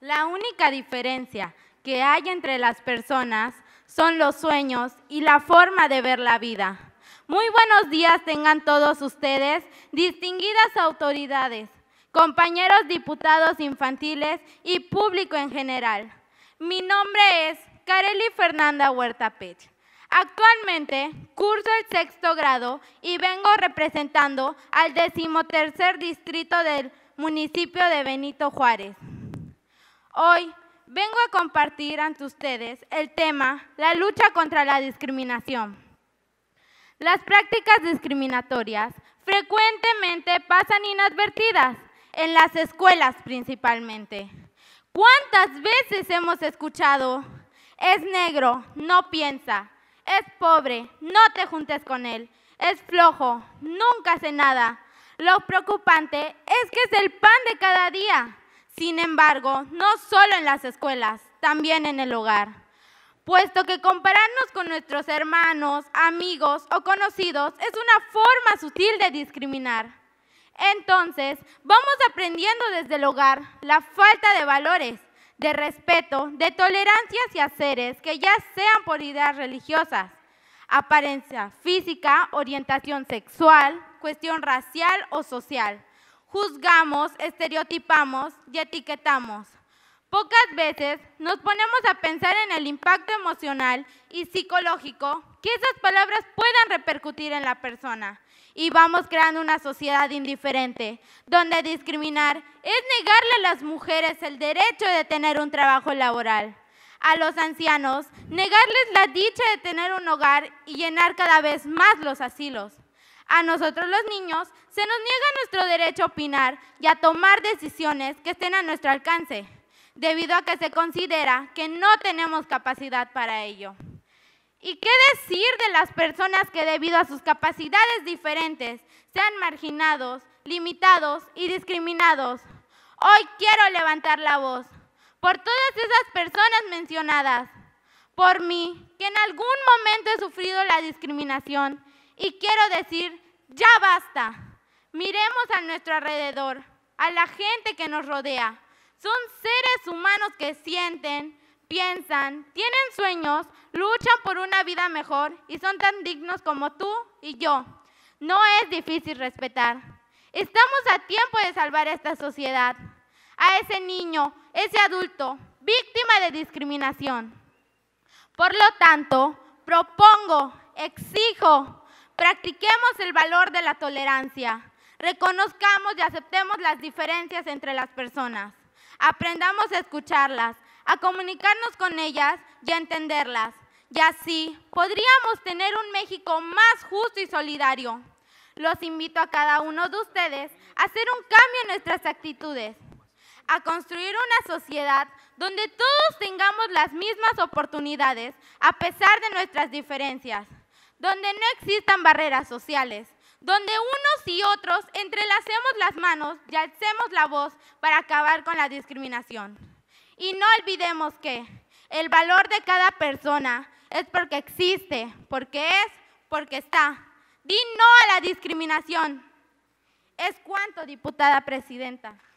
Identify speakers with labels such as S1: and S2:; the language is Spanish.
S1: La única diferencia que hay entre las personas son los sueños y la forma de ver la vida. Muy buenos días tengan todos ustedes, distinguidas autoridades, compañeros diputados infantiles y público en general. Mi nombre es Kareli Fernanda Huerta Pech. Actualmente curso el sexto grado y vengo representando al decimotercer distrito del municipio de Benito Juárez. Hoy vengo a compartir ante ustedes el tema La lucha contra la discriminación. Las prácticas discriminatorias frecuentemente pasan inadvertidas, en las escuelas principalmente. ¿Cuántas veces hemos escuchado, es negro, no piensa, es pobre, no te juntes con él, es flojo, nunca hace nada? Lo preocupante es que es el pan de cada día sin embargo, no solo en las escuelas, también en el hogar. Puesto que compararnos con nuestros hermanos, amigos o conocidos es una forma sutil de discriminar. Entonces, vamos aprendiendo desde el hogar la falta de valores, de respeto, de tolerancia hacia seres que ya sean por ideas religiosas, apariencia física, orientación sexual, cuestión racial o social juzgamos, estereotipamos y etiquetamos. Pocas veces nos ponemos a pensar en el impacto emocional y psicológico que esas palabras puedan repercutir en la persona. Y vamos creando una sociedad indiferente, donde discriminar es negarle a las mujeres el derecho de tener un trabajo laboral, a los ancianos, negarles la dicha de tener un hogar y llenar cada vez más los asilos a nosotros los niños se nos niega nuestro derecho a opinar y a tomar decisiones que estén a nuestro alcance, debido a que se considera que no tenemos capacidad para ello. ¿Y qué decir de las personas que debido a sus capacidades diferentes sean marginados, limitados y discriminados? Hoy quiero levantar la voz por todas esas personas mencionadas, por mí, que en algún momento he sufrido la discriminación, y quiero decir, ya basta. Miremos a nuestro alrededor, a la gente que nos rodea. Son seres humanos que sienten, piensan, tienen sueños, luchan por una vida mejor y son tan dignos como tú y yo. No es difícil respetar. Estamos a tiempo de salvar a esta sociedad, a ese niño, ese adulto, víctima de discriminación. Por lo tanto, propongo, exijo, Practiquemos el valor de la tolerancia. Reconozcamos y aceptemos las diferencias entre las personas. Aprendamos a escucharlas, a comunicarnos con ellas y a entenderlas. Y así podríamos tener un México más justo y solidario. Los invito a cada uno de ustedes a hacer un cambio en nuestras actitudes, a construir una sociedad donde todos tengamos las mismas oportunidades a pesar de nuestras diferencias donde no existan barreras sociales, donde unos y otros entrelacemos las manos y alcemos la voz para acabar con la discriminación. Y no olvidemos que el valor de cada persona es porque existe, porque es, porque está. Di no a la discriminación. Es cuanto, diputada presidenta.